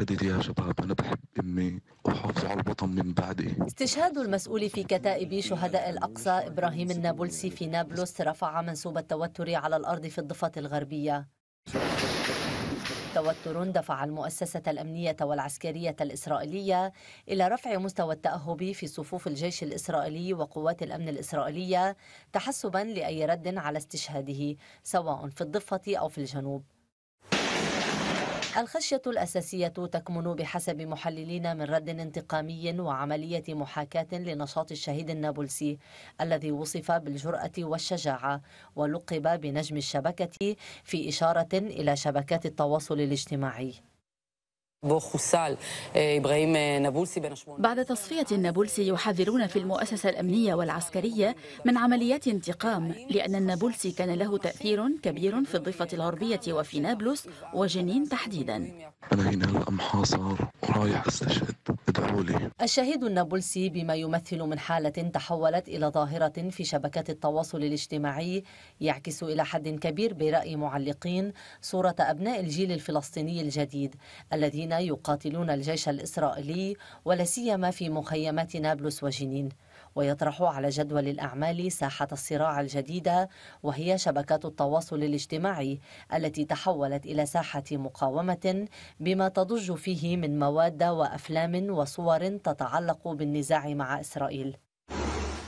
استشهادي يا شباب أنا بحب أمي وحافظ على الوطن من بعدي إيه. استشهاد المسؤول في كتائب شهداء الأقصى إبراهيم النابلسي في نابلس رفع منسوب التوتر على الأرض في الضفة الغربية توتر دفع المؤسسة الأمنية والعسكرية الإسرائيلية إلى رفع مستوى التأهب في صفوف الجيش الإسرائيلي وقوات الأمن الإسرائيلية تحسبا لأي رد على استشهاده سواء في الضفة أو في الجنوب الخشية الأساسية تكمن بحسب محللين من رد انتقامي وعملية محاكاة لنشاط الشهيد النابلسي الذي وصف بالجرأة والشجاعة ولقب بنجم الشبكة في إشارة إلى شبكات التواصل الاجتماعي آه، آه، بعد تصفية النابلسي يحذرون في المؤسسة الأمنية والعسكرية من عمليات انتقام لأن النابلسي كان له تأثير كبير في الضفة الغربية وفي نابلس وجنين تحديدا أنا هنا الآن محاصر ورايح استشهد الدولي الشهيد النابلسي بما يمثل من حالة تحولت إلى ظاهرة في شبكات التواصل الاجتماعي يعكس إلى حد كبير برأي معلقين صورة أبناء الجيل الفلسطيني الجديد الذين يقاتلون الجيش الإسرائيلي ولسيما في مخيمات نابلس وجنين ويطرح على جدول الأعمال ساحة الصراع الجديدة وهي شبكات التواصل الاجتماعي التي تحولت إلى ساحة مقاومة بما تضج فيه من مواد وأفلام وصور تتعلق بالنزاع مع إسرائيل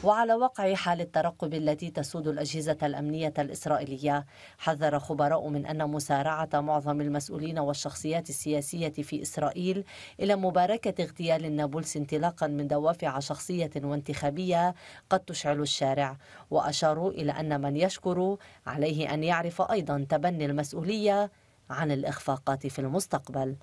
وعلى وقع حال الترقب التي تسود الأجهزة الأمنية الإسرائيلية حذر خبراء من أن مسارعة معظم المسؤولين والشخصيات السياسية في إسرائيل إلى مباركة اغتيال النابلس انطلاقا من دوافع شخصية وانتخابية قد تشعل الشارع وأشاروا إلى أن من يشكر عليه أن يعرف أيضا تبني المسؤولية عن الإخفاقات في المستقبل